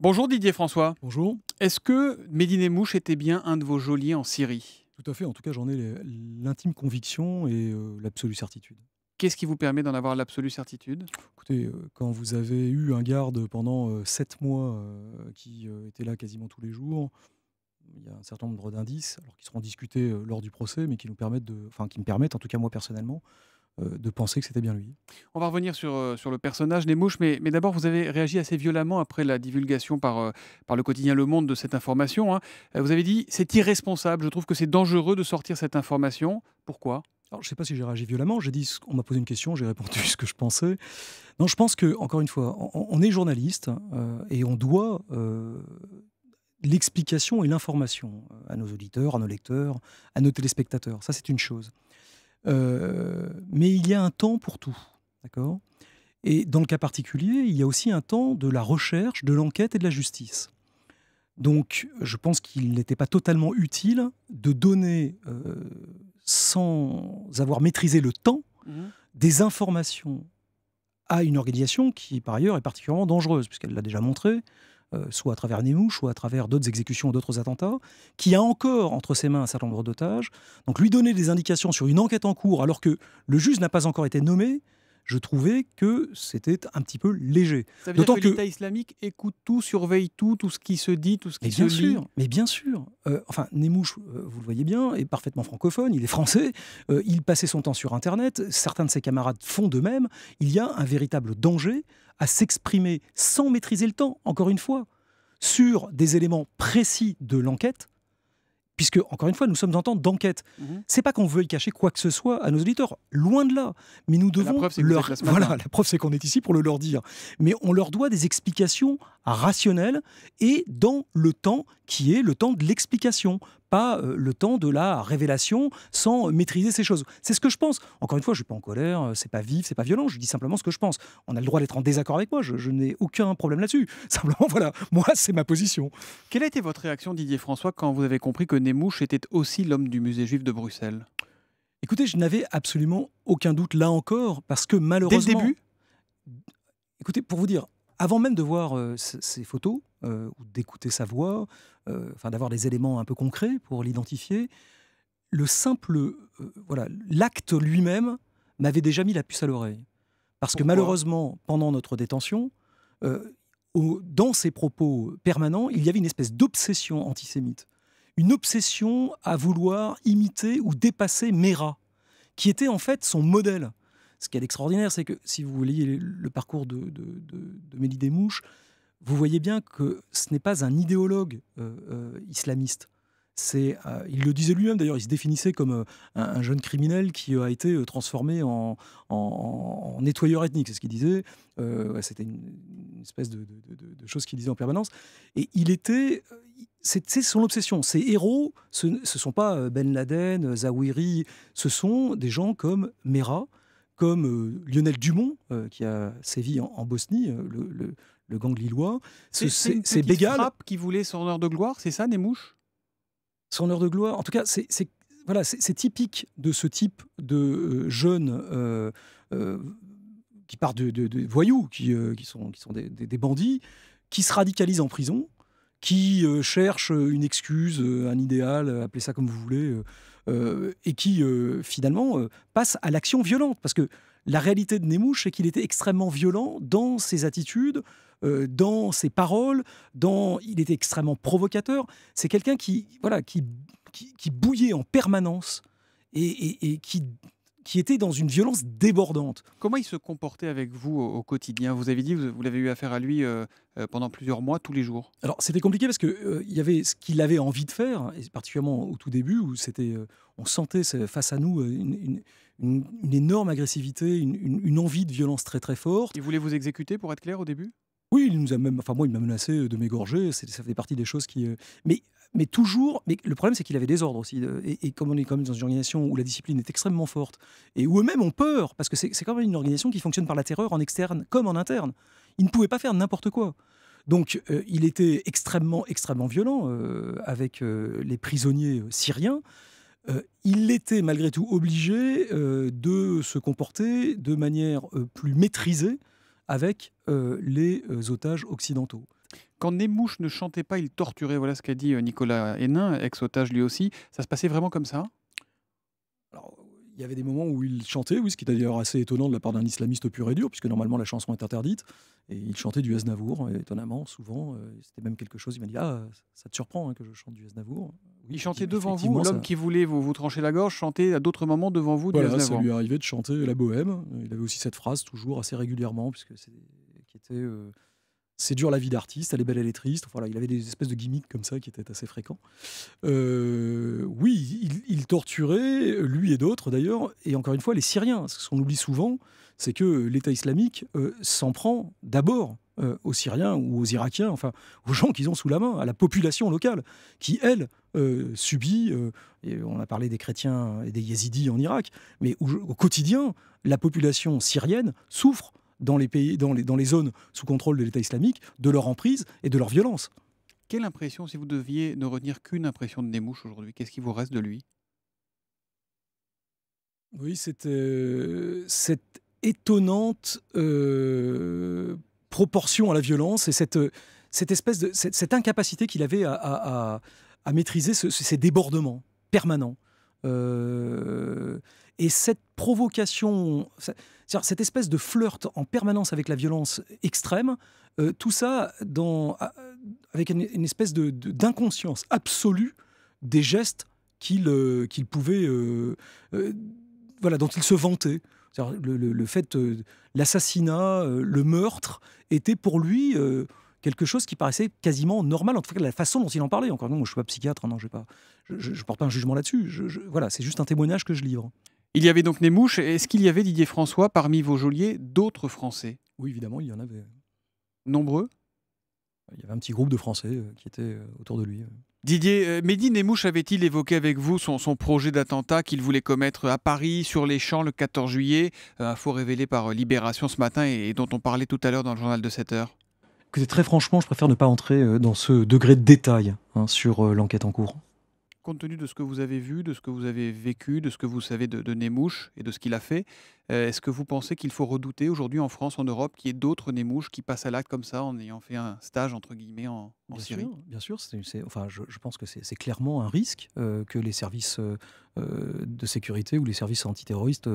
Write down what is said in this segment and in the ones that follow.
Bonjour Didier François. Bonjour. Est-ce que Médine Mouche était bien un de vos geôliers en Syrie Tout à fait, en tout cas j'en ai l'intime conviction et euh, l'absolue certitude. Qu'est-ce qui vous permet d'en avoir l'absolue certitude Écoutez, euh, quand vous avez eu un garde pendant euh, sept mois qui était là quasiment tous les jours, il y a un certain nombre d'indices, qui seront discutés lors du procès, mais qui nous permettent enfin qui me permettent, en tout cas moi personnellement, euh, de penser que c'était bien lui. On va revenir sur, euh, sur le personnage des mouches, mais, d'abord, vous avez réagi assez violemment après la divulgation par, euh, par le quotidien Le Monde de cette information. Hein. Vous avez dit, c'est irresponsable, je trouve que c'est dangereux de sortir cette information. Pourquoi je ne sais pas si j'ai réagi violemment. J'ai dit, on m'a posé une question, j'ai répondu ce que je pensais. Non, je pense que encore une fois, on, est journaliste et on doit l'explication et l'information à nos auditeurs, à nos lecteurs, à nos téléspectateurs. Ça, c'est une chose. Euh, mais il y a un temps pour tout. D'accord Et dans le cas particulier, il y a aussi un temps de la recherche, de l'enquête et de la justice. Donc, je pense qu'il n'était pas totalement utile de donner, euh, sans avoir maîtrisé le temps, mhm. des informations à une organisation qui, par ailleurs, est particulièrement dangereuse, puisqu'elle l'a déjà montré. Euh, soit à travers Nemouche, soit à travers d'autres exécutions, d'autres attentats, qui a encore entre ses mains un certain nombre d'otages. Donc lui donner des indications sur une enquête en cours alors que le juge n'a pas encore été nommé, je trouvais que c'était un petit peu léger. d'autant que, l'État islamique écoute tout, surveille tout, tout ce qui se dit, tout ce qui se bien mais bien sûr. Euh, enfin, Nemouche, euh, vous le voyez bien, est parfaitement francophone, il est français, euh, il passait son temps sur Internet, certains de ses camarades font de même. Il y a un véritable danger à s'exprimer sans maîtriser le temps, encore une fois, sur des éléments précis de l'enquête puisque, encore une fois, nous sommes en temps d'enquête. Ce mhm. C'est pas qu'on veuille cacher quoi que ce soit à nos auditeurs, loin de là. Mais nous devons leur. Voilà, la preuve, c'est qu'on est ici pour le leur dire. Mais on leur doit des explications rationnelles et dans le temps qui est le temps de l'explication, pas euh, le temps de la révélation sans maîtriser ces choses. C'est ce que je pense. Encore une fois, je suis pas en colère, euh, c'est pas vif, c'est pas violent. Je dis simplement ce que je pense. On a le droit d'être en désaccord avec moi. Je, n'ai aucun problème là-dessus. Simplement, voilà, moi, c'est ma position. Quelle a été votre réaction, Didier François, quand vous avez compris que Nemouche était aussi l'homme du musée juif de Bruxelles Écoutez, je n'avais absolument aucun doute là encore, parce que malheureusement. Dès le début Écoutez, pour vous dire, avant même de voir ses euh, photos euh, ou d'écouter sa voix, euh, enfin d'avoir des éléments un peu concrets pour l'identifier, le simple voilà l'acte lui-même m'avait déjà mis la puce à l'oreille parce que malheureusement pendant notre détention dans ses propos permanents, il y avait une espèce d'obsession antisémite, une obsession à vouloir imiter ou dépasser Mera, qui était en fait son modèle ce qui est extraordinaire, c'est que si vous voyez le parcours de, de, de, Desmouches, vous voyez bien que ce n'est pas un idéologue euh, euh, islamiste. Euh, il le disait lui-même d'ailleurs, il se définissait comme un, jeune criminel qui a été transformé en, nettoyeur ethnique, c'est ce qu'il disait. c'était une, espèce de, chose qu'il disait en permanence. Et il était, c'est son obsession. Ces héros, ce ne sont pas Ben Laden, Zawiri, ce sont des gens comme Mera, comme euh, Lionel Dumont, euh, qui a sévi en, Bosnie, euh, le, le, le, gang lillois. C'est Bégal. qui voulait son heure de gloire, c'est ça, Nemouche Son heure de gloire, en tout cas, c'est voilà, typique de ce type de jeunes qui partent de, voyous, qui, qui, sont, qui sont des bandits, qui se radicalisent en prison qui euh, cherche euh, une excuse, euh, un idéal, appelez ça comme vous voulez, et qui finalement passe à l'action violente. Parce que la réalité de Nemouche, c'est qu'il était extrêmement violent dans ses attitudes, dans ses paroles, dans... il était extrêmement provocateur. C'est quelqu'un qui, voilà, qui, qui, qui, bouillait en permanence et, et, et qui qui était dans une violence débordante. Comment il se comportait avec vous au, quotidien Vous avez dit, vous, vous l'avez eu affaire à lui euh, euh, pendant plusieurs mois, tous les jours. Alors c'était compliqué parce qu'il euh, y avait ce qu'il avait envie de faire, et particulièrement au tout début où c'était, on sentait face à nous une, énorme agressivité, une, envie de violence très très forte. Il voulait vous exécuter, pour être clair, au début Oui, il nous a même, enfin moi, il m'a menacé de m'égorger. Ça fait partie des choses qui. mais mais toujours. Mais le problème, c'est qu'il avait des ordres aussi. Et, comme on est quand dans une organisation où la discipline est extrêmement forte et où eux-mêmes ont peur, parce que c'est quand même une organisation qui fonctionne par la terreur en externe comme en interne. Ils ne pouvaient pas faire n'importe quoi. Donc, euh, il était extrêmement, extrêmement violent euh, avec euh, les prisonniers syriens. il était malgré tout obligé de se comporter de manière plus maîtrisée avec les otages occidentaux. Quand Nemouche ne chantait pas, il torturait. Voilà ce qu'a dit euh, Nicolas Hénin, ex-otage lui aussi. Ça se passait vraiment comme ça Alors, il y avait des moments où il chantait, oui, ce qui est d'ailleurs assez étonnant de la part d'un islamiste pur et dur, puisque normalement la chanson est interdite. Et il chantait du Aznavour, euh, étonnamment, souvent. Euh, c'était même quelque chose, il m'a dit Ah, ça te surprend hein, que je chante du Aznavour. Oui, il chantait devant vous, l'homme qui voulait vous, trancher la gorge chantait à d'autres moments devant vous du voilà, Ça lui arrivait de chanter la bohème. Il avait aussi cette phrase, toujours assez régulièrement, puisque qui était c'est dur la vie d'artiste, elle est belle, elle est triste. voilà, il avait des espèces de gimmicks comme ça qui étaient assez fréquents. Euh, oui, il, torturait, lui et d'autres d'ailleurs, et encore une fois, les Syriens. Ce qu'on oublie souvent, c'est que l'État islamique euh, s'en prend d'abord euh, aux Syriens ou aux Irakiens, enfin aux gens qu'ils ont sous la main, à la population locale, qui, elle, subit, et on a parlé des chrétiens et des yézidis en Irak, mais au quotidien, la population syrienne souffre dans les, pays, dans les, dans les zones sous contrôle de l'État islamique, de leur emprise et de leur violence. Quelle impression, si vous deviez ne retenir qu'une impression de démouche aujourd'hui, qu'est-ce qui vous reste de lui Oui, c'était euh, cette étonnante euh, proportion à la violence et cette, cette espèce de cette, incapacité qu'il avait à, à, maîtriser ces débordements permanents. Euh, et cette provocation, cette espèce de flirt en permanence avec la violence extrême, euh, tout ça dans, ah, avec une, espèce d'inconscience absolue des gestes qu'il euh, pouvait, euh, voilà, dont il se vantait. Le, fait, l'assassinat, le meurtre, était pour lui quelque chose qui paraissait quasiment normal, en tout cas la façon dont il en parlait. Encore non, moi, je suis pas psychiatre, hein, non, je ne porte pas un jugement là-dessus. je, voilà, c'est juste un témoignage que je livre. Il y avait donc des Est-ce qu'il y avait, Didier François, parmi vos geôliers, d'autres Français Oui, évidemment, il y en avait. Nombreux Il y avait un petit groupe de Français euh, qui étaient euh, autour de lui. Euh. Didier, Mehdi Nemouche avait-il évoqué avec vous son, projet d'attentat qu'il voulait commettre à Paris, sur les champs, le 14 juillet Info révélée par Libération ce matin et, dont on parlait tout à l'heure dans le journal de 7 heures. Écoutez, très franchement, je préfère ne pas entrer dans ce degré de détail hein, sur l'enquête en cours compte tenu de ce que vous avez vu, de ce que vous avez vécu, de ce que vous savez de, de et de ce qu'il a fait, euh, est-ce que vous pensez qu'il faut redouter aujourd'hui en France, en Europe, qu'il y ait d'autres némouches qui passent à l'acte comme ça en ayant fait un stage, entre guillemets, en, Syrie Bien sûr, c'est enfin, je, pense que c'est clairement un risque euh, que les services euh, de sécurité ou les services antiterroristes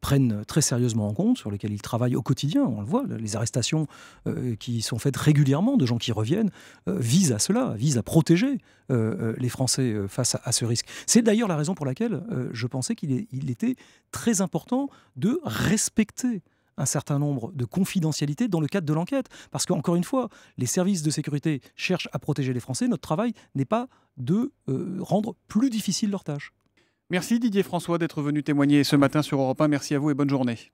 prennent très sérieusement en compte, sur lesquels ils travaillent au quotidien. On le voit, les arrestations qui sont faites régulièrement de gens qui reviennent visent à cela, visent à protéger les Français face à, ce risque. C'est d'ailleurs la raison pour laquelle je pensais qu'il était très important de respecter un certain nombre de confidentialités dans le cadre de l'enquête. Parce qu'encore une fois, les services de sécurité cherchent à protéger les Français. Notre travail n'est pas de euh, rendre plus difficile leur tâche. Merci Didier François d'être venu témoigner ce matin sur Europe 1. Merci à vous et bonne journée.